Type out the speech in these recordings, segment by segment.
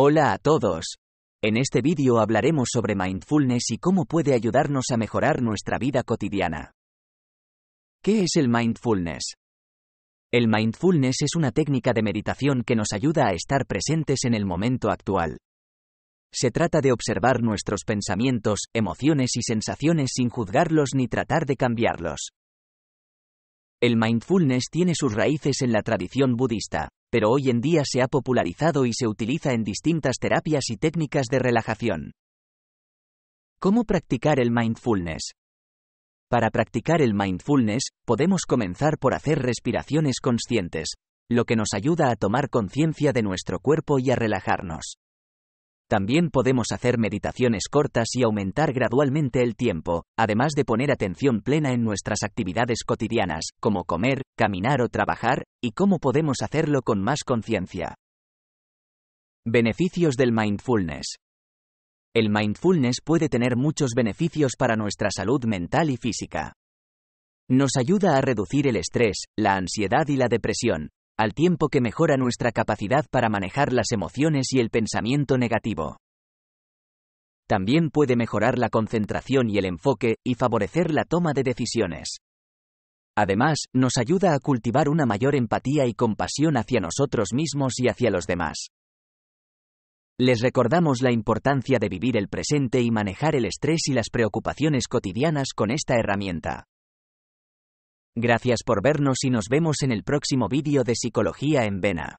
Hola a todos. En este vídeo hablaremos sobre mindfulness y cómo puede ayudarnos a mejorar nuestra vida cotidiana. ¿Qué es el mindfulness? El mindfulness es una técnica de meditación que nos ayuda a estar presentes en el momento actual. Se trata de observar nuestros pensamientos, emociones y sensaciones sin juzgarlos ni tratar de cambiarlos. El mindfulness tiene sus raíces en la tradición budista, pero hoy en día se ha popularizado y se utiliza en distintas terapias y técnicas de relajación. ¿Cómo practicar el mindfulness? Para practicar el mindfulness, podemos comenzar por hacer respiraciones conscientes, lo que nos ayuda a tomar conciencia de nuestro cuerpo y a relajarnos. También podemos hacer meditaciones cortas y aumentar gradualmente el tiempo, además de poner atención plena en nuestras actividades cotidianas, como comer, caminar o trabajar, y cómo podemos hacerlo con más conciencia. Beneficios del mindfulness. El mindfulness puede tener muchos beneficios para nuestra salud mental y física. Nos ayuda a reducir el estrés, la ansiedad y la depresión, al tiempo que mejora nuestra capacidad para manejar las emociones y el pensamiento negativo. También puede mejorar la concentración y el enfoque, y favorecer la toma de decisiones. Además, nos ayuda a cultivar una mayor empatía y compasión hacia nosotros mismos y hacia los demás. Les recordamos la importancia de vivir el presente y manejar el estrés y las preocupaciones cotidianas con esta herramienta. Gracias por vernos y nos vemos en el próximo vídeo de Psicología en Vena.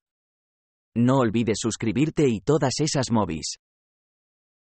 No olvides suscribirte y todas esas movis.